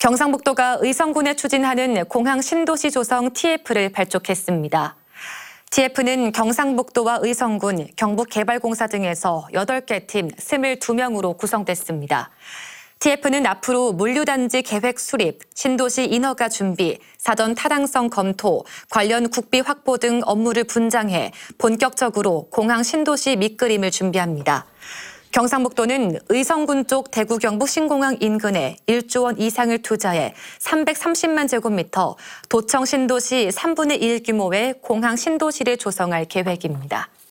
경상북도가 의성군에 추진하는 공항 신도시 조성 TF를 발족했습니다. TF는 경상북도와 의성군, 경북개발공사 등에서 8개 팀 22명으로 구성됐습니다. TF는 앞으로 물류단지 계획 수립, 신도시 인허가 준비, 사전 타당성 검토, 관련 국비 확보 등 업무를 분장해 본격적으로 공항 신도시 밑그림을 준비합니다. 경상북도는 의성군 쪽 대구 경북 신공항 인근에 1조 원 이상을 투자해 330만 제곱미터 도청 신도시 3분의 1 규모의 공항 신도시를 조성할 계획입니다.